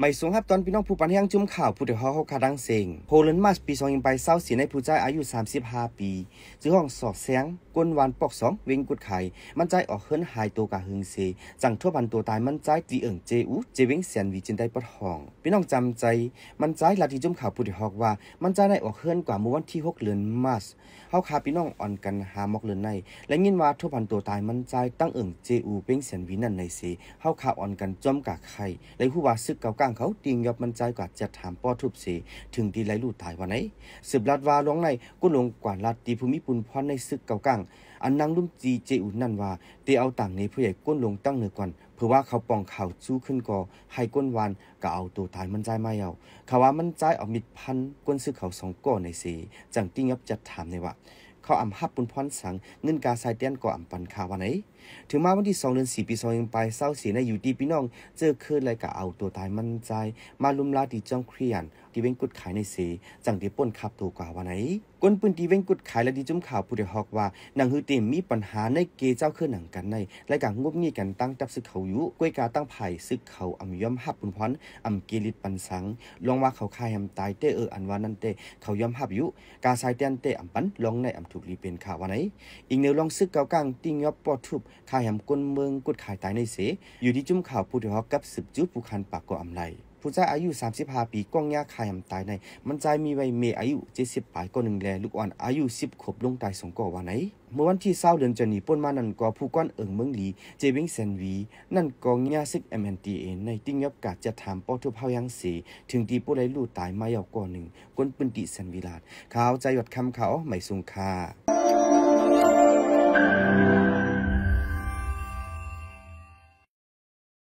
ไม่สูงครับตอนพี่น้องผู้ปันแห่งจุ่มข่าวผู้เดือดฮอกคาดังเซงโพลนมาสปีสองยิงไปเศร้าเสียในผู้ใจอายุ 35 ปีซื้อห้องสอดแสงก้นวานปอกสองเวงกุดไข่มันใจออกเฮิรนหายตัวกะหึงเยจังทั่วพันตัวตายมันใจตีเอิงเจอูเจวิงเสียนวีจินได้ปดห้อง พี่น้องจำใจมันใจลาที่จุ่มข่าวผู้เดือดฮอกว่ามันใจได้ออกเฮิรนกว่าเมื่อวันที่6เดือนมาสเฮาคาพี่น้องอ่อนกันหามอกเลือนใน และยินว่าทั่วพันตัวตายมันใจตั้งเอิงเจอูเป้งเสียนวีนั่นในเซเฮาคาอ่อนกันจมกะไข่และผู้ว่าซึกเกากาางเขาติงกับมันใจกว่าจะถามป้อทุบเสถึงดีไรลู่ตายวันไหนสืบลัดวาลงในกุลงกว่าลัดตีภูมิปุ่นพรในซึกเก่ากังอันนางลุ่มจีเจอุนนันว่าเตเอาต่างในผู้ใหญ่ก้นลงตั้งเหนือก่อนเพื่อว่าเขาปองเขาวจู้ขึ้นก่อให้ก้นวานก็เอาตัวตายมันใจไม่เอาเขาว่ามันใจเอามิดพันก้นซึกเขาสองก่อในเสจังติ้งยับจัดถามในว่าเขาอ่ำฮับปุนพรสัง เงินกาไซเตียนก่ออ่ำปันคาวันไหนถึงมาวันที่สองเดือนสี่ปีสองยังไปเศร้าเสียในอยู่ดีพี่น้อง เจอคืนเลยกะเอาตัวตายมันใจ มาลุมลาดีจ้องเครียนดีเวงกุดขายในเสจังที่ป้นขับถูกกว่าวันไหนก้นปืนดีเวงกุดขายและดีจุ่มข่าวผู้เดฮอกว่าหนังฮือเต็มมีปัญหาในเกเจ้าเครื่องหนังกันใน และการงบงี้กันตั้งจับซึกเขายุกล้วยกาตั้งไผ่ซึกเขาอำย่อมหับปุ่นพรอำเกลิดปันสังลองว่าเขาคายอำตายเตเอออันวานันเตเขาย่อมหับยุกาสายเตียนเตอำปันลองในอำถูกรีเป็นข่าววันไหนอีกเนื้อลองซึกเกากางติ้งยอบปอทุบคายอำก้นเมืองกุดขายตายในเสอยู่ดีจุ่มข่าวผู้เดฮอกกับสืบจุดผู้คันปากก่ออํไรผู้ชายอายุ 35 ปี ก้องยาคายมตายใน มันใจมีไว้เมอายุ 70 ปลายก็หนึ่งแลลูกอ่อนอายุ 10ขบลงตายสงก่อวันไหน เมื่อวันที่เศร้าเดือนจันนีป้นมานั่นก็ผู้ก้อนเอิงเมืองหลีเจวิงเซนวี นั่นกองยาซึก MNTA ในติ้งยับกาจะถามป้อทุบเฮายังสีถึงทีผู้ไรลูกตายมาเยาวก่อหนึ่งคนปืนติเซนวีลาดข่าวใจหยดคำเขาไม่สูงคา